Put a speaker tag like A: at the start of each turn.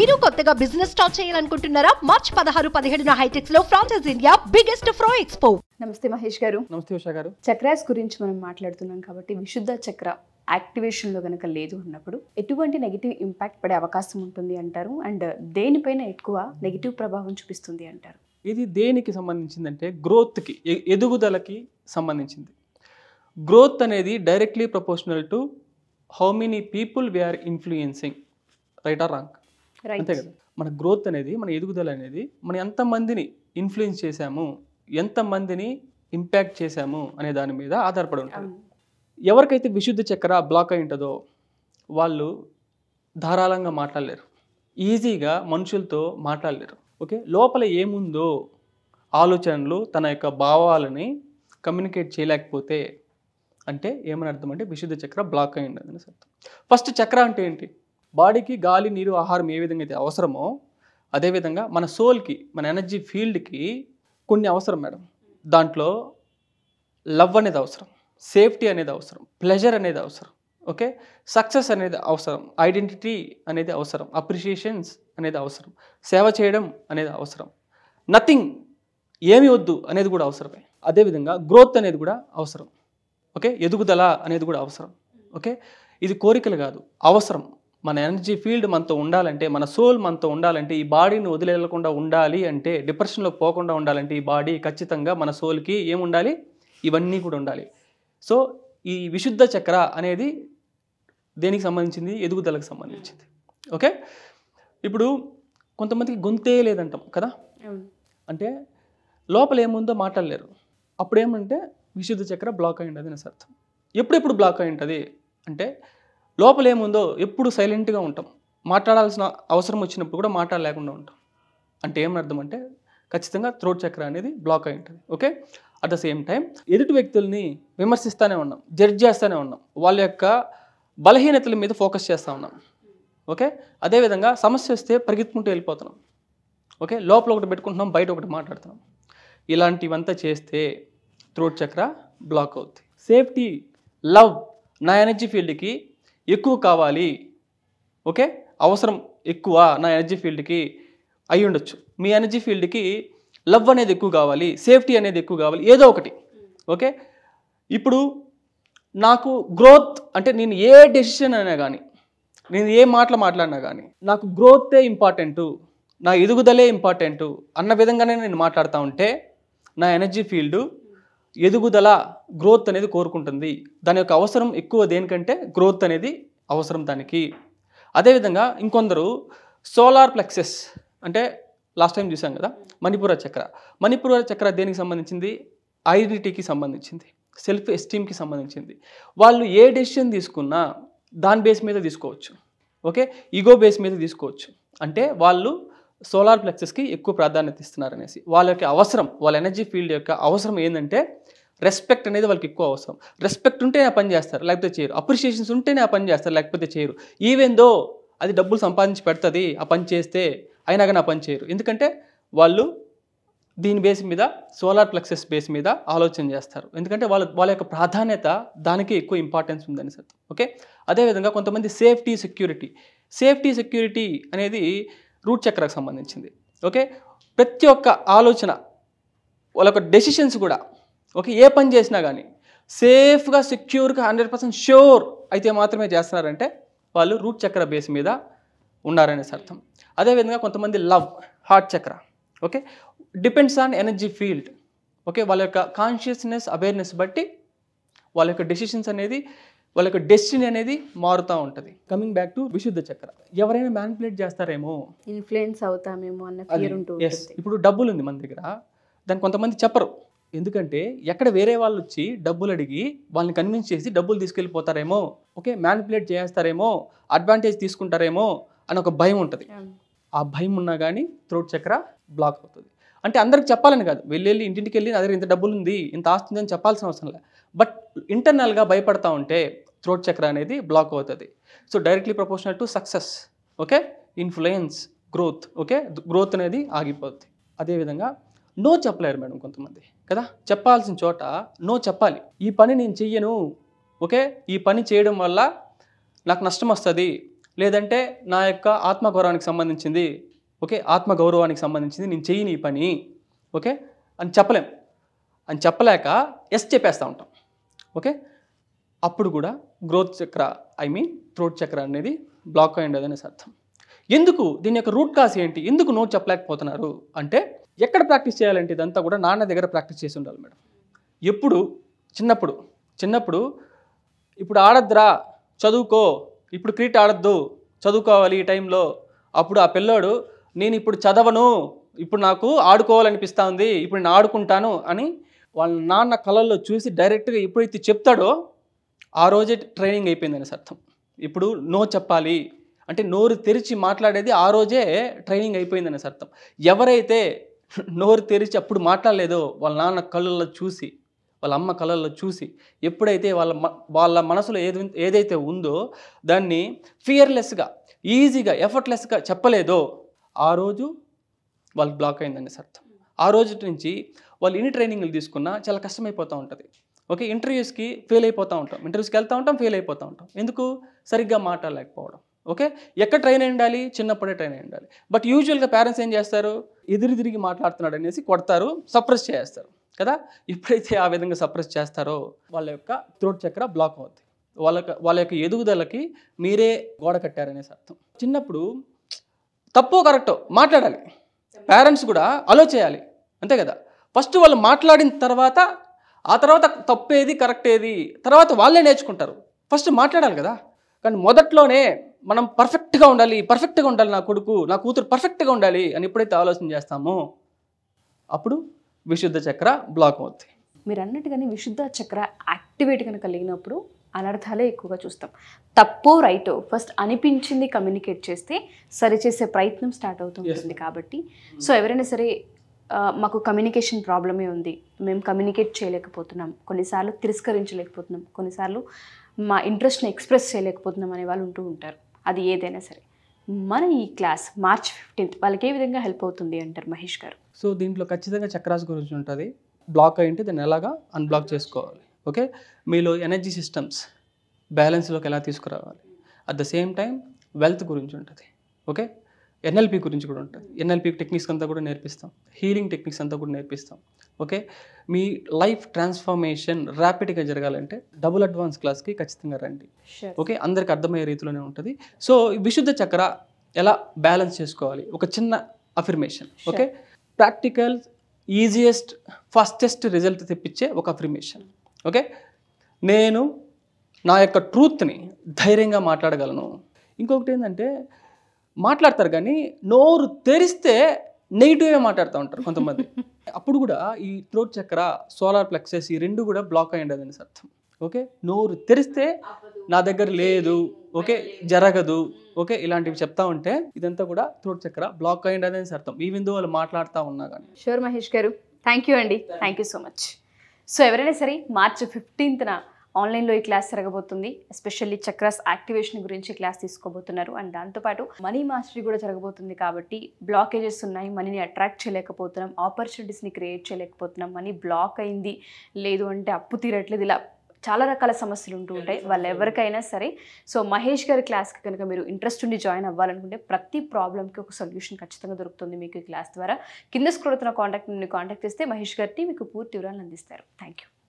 A: మీరు కొత్తగా business start చేయాలనుకుంటున్నారా మార్చ్ పదహారు పదిహేడున హైటెక్స్ లో ఫ్రాన్సెస్ ఇండియా బిగ్గెస్ట్ ఫ్రో ఎక్స్పో నమస్తే మహేష్ గారు నమస్తే ఉషా గారు చక్రాస్ గురించి మనం మాట్లాడుతున్నాం కాబట్టి విశుద్ధ చక్ర యాక్టివేషన్లో కనుక లేదు అన్నప్పుడు ఎటువంటి నెగిటివ్ ఇంపాక్ట్ పడే అవకాశం ఉంటుంది అంటారు అండ్ దేనిపైన ఎక్కువ నెగిటివ్ ప్రభావం చూపిస్తుంది అంటారు
B: ఇది దేనికి సంబంధించిందంటే గ్రోత్కి ఎదుగుదలకి సంబంధించింది గ్రోత్ అనేది directly proportional to how many people we are influencing right or wrong అంతే కదా మన గ్రోత్ అనేది మన ఎదుగుదల అనేది మనం ఎంతమందిని ఇన్ఫ్లుయెన్స్ చేశాము ఎంతమందిని ఇంపాక్ట్ చేశాము అనే దాని మీద ఆధారపడి ఉంటుంది ఎవరికైతే విశుద్ధ చక్ర బ్లాక్ అయి ఉంటుందో వాళ్ళు ధారాళంగా మాట్లాడలేరు ఈజీగా మనుషులతో మాట్లాడలేరు ఓకే లోపల ఏముందో ఆలోచనలు తన యొక్క భావాలని కమ్యూనికేట్ చేయలేకపోతే అంటే ఏమని అర్థం అంటే విశుద్ధ చక్ర బ్లాక్ అయి అని అర్థం ఫస్ట్ చక్ర అంటే ఏంటి బాడీకి గాలి నీరు ఆహారం ఏ విధంగా అయితే అవసరమో అదేవిధంగా మన సోల్కి మన ఎనర్జీ ఫీల్డ్కి కొన్ని అవసరం మేడం దాంట్లో లవ్ అనేది అవసరం సేఫ్టీ అనేది అవసరం ప్లెజర్ అనేది అవసరం ఓకే సక్సెస్ అనేది అవసరం ఐడెంటిటీ అనేది అవసరం అప్రిషియేషన్స్ అనేది అవసరం సేవ చేయడం అనేది అవసరం నథింగ్ ఏమి వద్దు అనేది కూడా అవసరమే అదేవిధంగా గ్రోత్ అనేది కూడా అవసరం ఓకే ఎదుగుదల అనేది కూడా అవసరం ఓకే ఇది కోరికలు కాదు అవసరం మన ఎనర్జీ ఫీల్డ్ మనతో ఉండాలంటే మన సోల్ మనతో ఉండాలంటే ఈ బాడీని వదిలేయకుండా ఉండాలి అంటే డిప్రెషన్లో పోకుండా ఉండాలంటే ఈ బాడీ ఖచ్చితంగా మన సోల్కి ఏముండాలి ఇవన్నీ కూడా ఉండాలి సో ఈ విశుద్ధ చక్ర అనేది దేనికి సంబంధించింది ఎదుగుదలకు సంబంధించింది ఓకే ఇప్పుడు కొంతమందికి గొంతే లేదంటాం కదా అంటే లోపల ఏముందో మాట్లాడలేరు అప్పుడు ఏమంటే విశుద్ధ చక్ర బ్లాక్ అయి ఉంటుంది అని అర్థం ఎప్పుడెప్పుడు బ్లాక్ అయి ఉంటుంది అంటే లోపల ఏముందో ఎప్పుడు సైలెంట్గా ఉంటాం మాట్లాడాల్సిన అవసరం వచ్చినప్పుడు కూడా మాట్లాడలేకుండా ఉంటాం అంటే అర్థం అంటే ఖచ్చితంగా థ్రోట్ చక్ర అనేది బ్లాక్ అయి ఉంటుంది okay at the same time ఎదుటి వ్యక్తుల్ని విమర్శిస్తూనే ఉన్నాం జడ్జ్ చేస్తూనే ఉన్నాం వాళ్ళ యొక్క బలహీనతల మీద ఫోకస్ చేస్తూ ఉన్నాం ఓకే అదేవిధంగా సమస్య వస్తే పరిగెత్తుకుంటూ వెళ్ళిపోతున్నాం ఓకే లోపల ఒకటి పెట్టుకుంటున్నాం బయట ఒకటి మాట్లాడుతున్నాం ఇలాంటివంతా చేస్తే థ్రోట్ చక్ర బ్లాక్ అవుతుంది సేఫ్టీ లవ్ నా ఎనర్జీ ఫీల్డ్కి ఎక్కువ కావాలి ఓకే అవసరం ఎక్కువ నా ఎనర్జీ ఫీల్డ్కి అయి ఉండొచ్చు మీ ఎనర్జీ ఫీల్డ్కి లవ్ అనేది ఎక్కువ కావాలి సేఫ్టీ అనేది ఎక్కువ కావాలి ఏదో ఒకటి ఓకే ఇప్పుడు నాకు గ్రోత్ అంటే నేను ఏ డెసిషన్ అయినా కానీ నేను ఏ మాటలు మాట్లాడినా కానీ నాకు గ్రోతే ఇంపార్టెంటు నా ఎదుగుదలే ఇంపార్టెంటు అన్న విధంగానే నేను మాట్లాడుతూ ఉంటే నా ఎనర్జీ ఫీల్డ్ ఎదుగుదల గ్రోత్ అనేది కోరుకుంటుంది దాని యొక్క అవసరం ఎక్కువ దేనికంటే గ్రోత్ అనేది అవసరం దానికి అదేవిధంగా ఇంకొందరు సోలార్ ప్లెక్సెస్ అంటే లాస్ట్ టైం చూసాం కదా మణిపుర చక్ర మణిపుర చక్ర దేనికి సంబంధించింది ఐడెంటిటీకి సంబంధించింది సెల్ఫ్ ఎస్టీమ్కి సంబంధించింది వాళ్ళు ఏ డెసిషన్ తీసుకున్నా దాని బేస్ మీద తీసుకోవచ్చు ఓకే ఈగో బేస్ మీద తీసుకోవచ్చు అంటే వాళ్ళు సోలార్ ప్లెక్సెస్కి ఎక్కువ ప్రాధాన్యత ఇస్తున్నారనేసి వాళ్ళ యొక్క అవసరం వాళ్ళ ఎనర్జీ ఫీల్డ్ యొక్క అవసరం ఏంటంటే రెస్పెక్ట్ అనేది వాళ్ళకి ఎక్కువ అవసరం రెస్పెక్ట్ ఉంటే ఆ పని చేస్తారు లేకపోతే చేయరు అప్రిషియేషన్స్ ఉంటేనే ఆ పని చేస్తారు లేకపోతే చేయరు ఈవెన్ దో అది డబ్బులు సంపాదించి పెడుతుంది ఆ పని చేస్తే అయినా కానీ ఆ పని చేయరు ఎందుకంటే వాళ్ళు దీని బేస్ మీద సోలార్ ప్లెక్సెస్ బేస్ మీద ఆలోచన చేస్తారు ఎందుకంటే వాళ్ళ వాళ్ళ యొక్క ప్రాధాన్యత దానికి ఎక్కువ ఇంపార్టెన్స్ ఉందని సార్ ఓకే అదేవిధంగా కొంతమంది సేఫ్టీ సెక్యూరిటీ సేఫ్టీ సెక్యూరిటీ అనేది రూట్ చక్రకు సంబంధించింది ఓకే ప్రతి ఒక్క ఆలోచన వాళ్ళ యొక్క డెసిషన్స్ కూడా ఓకే ఏ పని చేసినా కానీ సేఫ్గా సెక్యూర్గా హండ్రెడ్ పర్సెంట్ ష్యూర్ అయితే మాత్రమే చేస్తున్నారంటే వాళ్ళు రూట్ చక్ర బేస్ మీద ఉన్నారనేసి అర్థం అదేవిధంగా కొంతమంది love heart chakra okay depends on energy field okay వాళ్ళ యొక్క కాన్షియస్నెస్ అవేర్నెస్ బట్టి వాళ్ళ యొక్క డెసిషన్స్ అనేది వాళ్ళ డెస్టినీ అనేది మారుతూ ఉంటుంది కమింగ్ బ్యాక్ టు విశుద్ధ చక్ర ఎవరైనా మ్యానిపులేట్ చేస్తారేమో
A: ఇన్ఫ్లుయెన్స్ అవుతామేమో
B: అన్న ఎస్ ఇప్పుడు డబ్బులు ఉంది మన దగ్గర దాన్ని కొంతమంది చెప్పరు ఎందుకంటే ఎక్కడ వేరే వాళ్ళు వచ్చి డబ్బులు అడిగి వాళ్ళని కన్విన్స్ చేసి డబ్బులు తీసుకెళ్ళిపోతారేమో ఓకే మ్యానిపులేట్ చేస్తారేమో అడ్వాంటేజ్ తీసుకుంటారేమో అని ఒక భయం ఉంటుంది ఆ భయం ఉన్నా కానీ త్రోట్ చక్ర బ్లాక్ అవుతుంది అంటే అందరికి చెప్పాలని కాదు వెళ్ళి ఇంటింటికి వెళ్ళి నా దగ్గర ఇంత డబ్బులు ఉంది ఇంత ఆస్తుందని అని చెప్పాల్సిన అవసరం లేదు బట్ ఇంటర్నల్గా భయపడతా ఉంటే థ్రోట్ చక్ర అనేది బ్లాక్ అవుతుంది so directly proportional to success okay influence growth okay growth అనేది ఆగిపోద్ది అదేవిధంగా నో చెప్పలేరు మేడం కొంతమంది కదా చెప్పాల్సిన చోట నో చెప్పాలి ఈ పని నేను చెయ్యను ఓకే ఈ పని చేయడం వల్ల నాకు నష్టం వస్తుంది లేదంటే నా యొక్క ఆత్మగౌరవానికి సంబంధించింది ఓకే ఆత్మ గౌరవానికి సంబంధించింది నేను చేయని పని ఓకే అని చెప్పలేం అని చెప్పలేక ఎస్ చెప్పేస్తూ ఉంటాం ఓకే అప్పుడు కూడా గ్రోత్ చక్ర ఐ మీన్ థ్రోట్ చక్ర అనేది బ్లాక్ అయి ఉండదు అనేసి అర్థం ఎందుకు దీని యొక్క రూట్ కాస్ ఏంటి ఎందుకు నో చెప్పలేకపోతున్నారు అంటే ఎక్కడ ప్రాక్టీస్ చేయాలంటే ఇదంతా కూడా నాన్న దగ్గర ప్రాక్టీస్ చేసి ఉండాలి మేడం ఎప్పుడు చిన్నప్పుడు చిన్నప్పుడు ఇప్పుడు ఆడద్దురా చదువుకో ఇప్పుడు క్రీట్ ఆడద్దు చదువుకోవాలి ఈ టైంలో అప్పుడు ఆ పిల్లోడు నేను ఇప్పుడు చదవను ఇప్పుడు నాకు ఆడుకోవాలనిపిస్తూ ఉంది ఇప్పుడు నేను ఆడుకుంటాను అని వాళ్ళ నాన్న కళల్లో చూసి డైరెక్ట్గా ఎప్పుడైతే చెప్తాడో ఆ రోజే ట్రైనింగ్ అయిపోయిందని అర్థం ఇప్పుడు నో చెప్పాలి అంటే నోరు తెరిచి మాట్లాడేది ఆ రోజే ట్రైనింగ్ అయిపోయిందని అర్థం ఎవరైతే నోరు తెరిచి అప్పుడు మాట్లాడలేదో వాళ్ళ నాన్న కళ్ళల్లో చూసి వాళ్ళ అమ్మ కళల్లో చూసి ఎప్పుడైతే వాళ్ళ వాళ్ళ మనసులో ఏది ఏదైతే ఉందో దాన్ని ఫియర్లెస్గా ఈజీగా ఎఫర్ట్లెస్గా చెప్పలేదో ఆ రోజు వాళ్ళకి బ్లాక్ అయిందనేసి అర్థం ఆ రోజు నుంచి వాళ్ళు ఎన్ని ట్రైనింగ్లు తీసుకున్నా చాలా కష్టమైపోతూ ఉంటుంది ఓకే ఇంటర్వ్యూస్కి ఫెయిల్ అయిపోతూ ఉంటాం ఇంటర్వ్యూస్కి వెళ్తూ ఉంటాం ఫెయిల్ అయిపోతూ ఉంటాం ఎందుకు సరిగ్గా మాట్లాడలేకపోవడం ఓకే ఎక్కడ ట్రైన్ అయి ఉండాలి చిన్నప్పుడే ట్రైన్ అయి ఉండాలి బట్ యూజువల్గా పేరెంట్స్ ఏం చేస్తారు ఎదురు తిరిగి మాట్లాడుతున్నాడు అనేసి కొడతారు సప్రెస్ చేస్తారు కదా ఎప్పుడైతే ఆ విధంగా సప్రెస్ చేస్తారో వాళ్ళ యొక్క త్రోట్ చక్ర బ్లాక్ అవుతుంది వాళ్ళ వాళ్ళ యొక్క ఎదుగుదలకి మీరే గోడ కట్టారనేసి అర్థం చిన్నప్పుడు తప్పు కరెక్ట్ మాట్లాడాలి పేరెంట్స్ కూడా అలో చేయాలి అంతే కదా ఫస్ట్ వాళ్ళు మాట్లాడిన తర్వాత ఆ తర్వాత తప్పేది కరెక్ట్ ఏది తర్వాత వాళ్ళే నేర్చుకుంటారు ఫస్ట్ మాట్లాడాలి కదా కానీ మొదట్లోనే మనం పర్ఫెక్ట్గా ఉండాలి పర్ఫెక్ట్గా ఉండాలి నా కొడుకు నా కూతురు పర్ఫెక్ట్గా ఉండాలి అని ఎప్పుడైతే ఆలోచన చేస్తామో అప్పుడు విశుద్ధ చక్ర బ్లాక్ అవుతుంది
A: మీరు కానీ విశుద్ధ చక్ర యాక్టివేట్ కనుక కలిగినప్పుడు అనర్థాలే ఎక్కువగా చూస్తాం తప్పు రైట్ ఫస్ట్ అనిపించింది కమ్యూనికేట్ చేస్తే సరిచేసే ప్రయత్నం స్టార్ట్ అవుతుంటుంది కాబట్టి hmm. సో ఎవరైనా సరే మాకు కమ్యూనికేషన్ ప్రాబ్లమే ఉంది మేము కమ్యూనికేట్ చేయలేకపోతున్నాం కొన్నిసార్లు తిరస్కరించలేకపోతున్నాం కొన్నిసార్లు మా ఇంట్రెస్ట్ని ఎక్స్ప్రెస్ చేయలేకపోతున్నాం అనే వాళ్ళు ఉంటూ ఉంటారు అది ఏదైనా సరే మన ఈ క్లాస్ మార్చ్ ఫిఫ్టీన్త్ వాళ్ళకి ఏ విధంగా హెల్ప్ అవుతుంది అంటారు మహేష్ గారు
B: సో దీంట్లో ఖచ్చితంగా చక్రాస్ గురించి ఉంటుంది బ్లాక్ అయింటే దాన్ని ఎలాగా అన్బ్లాక్ చేసుకోవాలి ఓకే మీలో ఎనర్జీ సిస్టమ్స్ బ్యాలెన్స్లోకి ఎలా తీసుకురావాలి at the same time wealth గురించి ఉంటుంది ఓకే ఎన్ఎల్పి గురించి కూడా ఉంటుంది ఎన్ఎల్పి టెక్నిక్స్ అంతా కూడా నేర్పిస్తాం హీలింగ్ టెక్నిక్స్ అంతా కూడా నేర్పిస్తాం ఓకే మీ లైఫ్ ట్రాన్స్ఫర్మేషన్ ర్యాపిడ్గా జరగాలంటే డబుల్ అడ్వాన్స్ క్లాస్కి ఖచ్చితంగా రండి ఓకే అందరికి అర్థమయ్యే రీతిలోనే ఉంటుంది సో విశుద్ధ చక్ర ఎలా బ్యాలెన్స్ చేసుకోవాలి ఒక చిన్న affirmation okay practical easiest fastest result తెప్పించే ఒక అఫిర్మేషన్ ఓకే నేను నా యొక్క ట్రూత్ని ధైర్యంగా మాట్లాడగలను ఇంకొకటి ఏంటంటే మాట్లాడతారు కానీ నోరు తెరిస్తే నెగిటివ్గా మాట్లాడుతూ ఉంటారు కొంతమంది అప్పుడు కూడా ఈ త్రోట్ చక్ర సోలార్ ప్లెక్సెస్ ఈ రెండు కూడా బ్లాక్ అయ్యి ఉండదు అర్థం ఓకే నోరు తెరిస్తే నా దగ్గర లేదు ఓకే జరగదు ఓకే ఇలాంటివి చెప్తా ఉంటే ఇదంతా కూడా త్రోట్ చక్ర బ్లాక్ అయ్యి ఉండదు అర్థం ఈ విందు వాళ్ళు మాట్లాడుతూ ఉన్నా కానీ
A: sure Mahesh garu thank you అండి thank you so much so ఎవరైనా సరే మార్చి ఫిఫ్టీన్త్న ఆన్లైన్లో ఈ క్లాస్ జరగబోతుంది ఎస్పెషల్లీ చక్రాస్ యాక్టివేషన్ గురించి క్లాస్ తీసుకోబోతున్నారు అండ్ దాంతోపాటు మనీ మాస్టరీ కూడా జరగబోతుంది కాబట్టి బ్లాకేజెస్ ఉన్నాయి మనీని అట్రాక్ట్ చేయలేకపోతున్నాం ఆపర్చునిటీస్ని క్రియేట్ చేయలేకపోతున్నాం మనీ బ్లాక్ అయింది లేదు అంటే అప్పు తీరట్లేదు ఇలా చాలా రకాల సమస్యలు ఉంటూ ఉంటాయి వాళ్ళు ఎవరికైనా సరే సో మహేష్ గారి క్లాస్కి కనుక మీరు ఇంట్రెస్ట్ ఉండి జాయిన్ అవ్వాలనుకుంటే ప్రతి ప్రాబ్లమ్కి ఒక సొల్యూషన్ ఖచ్చితంగా దొరుకుతుంది మీకు ఈ క్లాస్ ద్వారా కింద స్క్రోల్ అవుతున్న కాంటాక్ట్ నుండి కాంటాక్ట్ చేస్తే మహేష్ గారిని మీకు పూర్తి వివరాలు అందిస్తారు థ్యాంక్ యూ